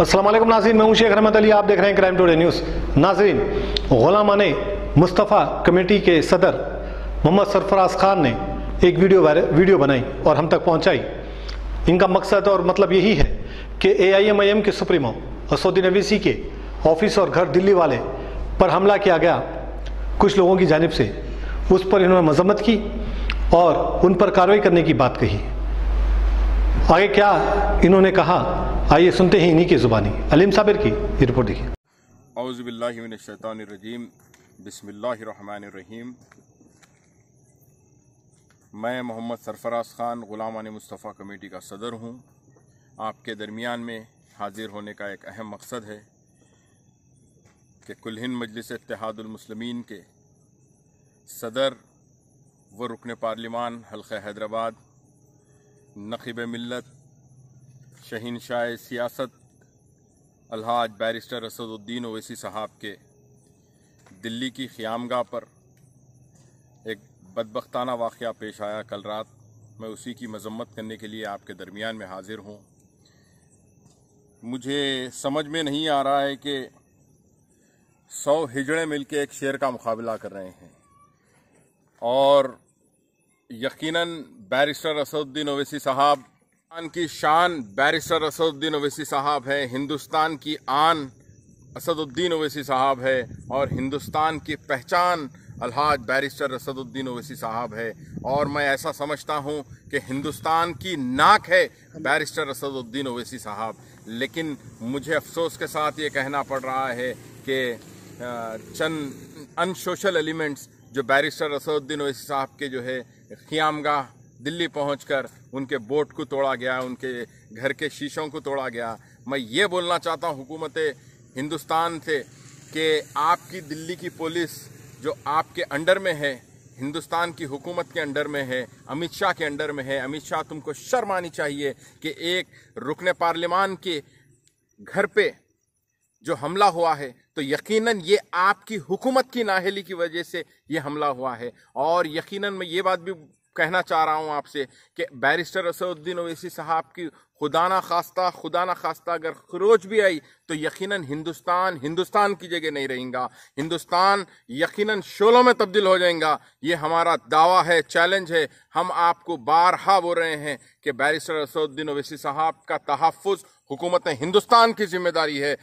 असलम नाजीन मैं हूं शेख रहमत अली आप देख रहे हैं क्राइम टूडे न्यूज़ नाजीन गुलाम ने मुस्तफ़ा कमेटी के सदर मोहम्मद सरफराज खान ने एक वीडियो वीडियो बनाई और हम तक पहुंचाई इनका मकसद और मतलब यही है कि A I M I M के सुप्रीमो असौदी नवीसी के ऑफिस और घर दिल्ली वाले पर हमला किया गया कुछ लोगों की जानब से उस पर इन्होंने मजम्मत की और उन पर कार्रवाई करने की बात कही आगे क्या इन्होंने कहा आइए सुनते हैं इन्हीं की जुबानी अलीम साबिर की ये रिपोर्ट देखिए अवज़बिल्लिमिनशैतानरजीम बसमीम मैं मोहम्मद सरफराज ख़ान ग़ुलामान मुस्तफ़ा कमेटी का सदर हूँ आपके दरमियान में हाजिर होने का एक अहम मकसद है कि कुल हिंद मजलिस इतिहादुलमसलमिन के सदर व रुकन पार्लिमान हल्क़ हैदराबाद नखब मिलत शहीन शाह सियासत अलहाज बैरिस्टर असदुद्दीन ओवैसी साहब के दिल्ली की ख़्यामगाह पर एक बदबख्ताना वाक़ पेश आया कल रात मैं उसी की मजम्मत करने के लिए आपके दरमियान में हाजिर हूँ मुझे समझ में नहीं आ रहा है कि सौ हिजड़े मिलके एक शेर का मुकाबला कर रहे हैं और यकीनन बैरिस्टर असदुद्दीन ओवैसी साहब हिंदुस्तान की शान बैरिस्टर असदुद्दीन ओवैसी साहब है हिंदुस्तान की आन असदुद्दीन ओवैसी साहब है और हिंदुस्तान की पहचान अलहाज बैरिस्टर असदुद्दीन ओवैसी साहब है और मैं ऐसा समझता हूँ कि हिंदुस्तान की नाक है बैरिस्टर असदुद्दीन ओवैसी साहब लेकिन मुझे अफसोस के साथ ये कहना पड़ रहा है कि चंद अनसोशल एलिमेंट्स जो बैरिस्टर असदुद्दीन ओवैसी साहब के जो है क़ियामगाह दिल्ली पहुंचकर उनके बोट को तोड़ा गया उनके घर के शीशों को तोड़ा गया मैं ये बोलना चाहता हूँ हुकूमत हिंदुस्तान से कि आपकी दिल्ली की पुलिस जो आपके अंडर में है हिंदुस्तान की हुकूमत के अंडर में है अमित शाह के अंडर में है अमित शाह तुमको शर्म आनी चाहिए कि एक रुकन पार्लियामान के घर पे जो हमला हुआ है तो यकीनन ये आपकी हुकूमत की नाहली की वजह से ये हमला हुआ है और यकीनन मैं ये बात भी कहना चाह रहा हूँ आपसे कि बैरिस्टर असदुद्दीन ओवैसी साहब की खुदाना खास्ता खुदाना खास्ता अगर खरोज भी आई तो यकीनन हिंदुस्तान हिंदुस्तान की जगह नहीं रहेगा हिंदुस्तान यकीनन शोलों में तब्दील हो जाएगा ये हमारा दावा है चैलेंज है हम आपको बारहा बोल रहे हैं कि बैरिस्टर असदुद्दीन ओवैसी साहब का तहफ़ हुकूमत हिंदुस्तान की जिम्मेदारी है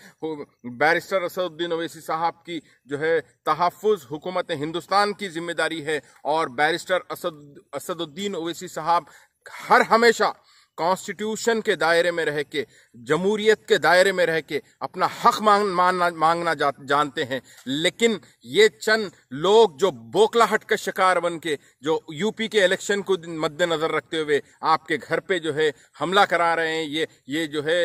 बैरिस्टर असदुद्दीन अवैसी साहब की जो है तहफ़ हुकूमत हिंदुस्तान की जिम्मेदारी है और बैरिस्टर असद असदुद्दीन अवैसी साहब हर हमेशा कॉन्स्टिट्यूशन के दायरे में रह के जमहूरियत के दायरे में रह के अपना हक मांग मानना मांगना जा, जानते हैं लेकिन ये चंद लोग जो बोकलाहट का शिकार बन के जो यूपी के इलेक्शन को मद्देनज़र रखते हुए आपके घर पे जो है हमला करा रहे हैं ये ये जो है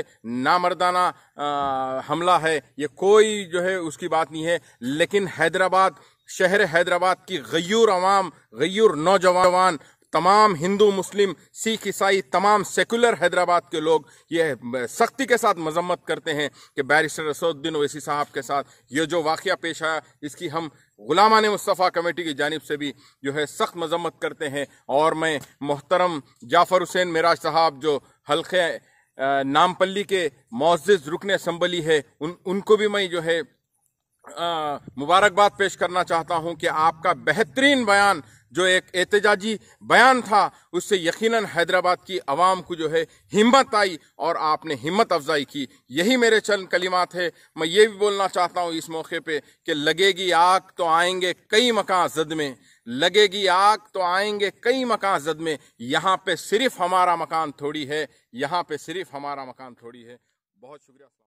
नामर्दाना आ, हमला है ये कोई जो है उसकी बात नहीं है लेकिन हैदराबाद शहर हैदराबाद की गयूर आवाम गयूर नौजवान तमाम हिंदू मुस्लिम सिख ईसाई तमाम सेकुलर हैदराबाद के लोग यह सख्ती के साथ मजम्मत करते हैं कि बैरिस्टर रसोद्दीन ओवैसी साहब के साथ ये जो वाक़ पेश आया इसकी हम गुलामान मुस्तफ़ा कमेटी की जानब से भी जो है सख्त मजम्मत करते हैं और मैं मोहतरम जाफ़र हुसैन मराज साहब जो हल्के नामपल्ली के मोज़ रुकन असम्बली है उन उनको भी मैं जो है मुबारकबाद पेश करना चाहता हूं कि आपका बेहतरीन बयान जो एक एहतजाजी बयान था उससे यकीनन हैदराबाद की आवाम को जो है हिम्मत आई और आपने हिम्मत अफजाई की यही मेरे चंद कलिमात है मैं ये भी बोलना चाहता हूँ इस मौके पे कि लगेगी आग तो आएंगे कई मकान जद में लगेगी आग तो आएंगे कई मकान जद में यहाँ पे सिर्फ हमारा मकान थोड़ी है यहाँ पे सिर्फ हमारा मकान थोड़ी है बहुत शुक्रिया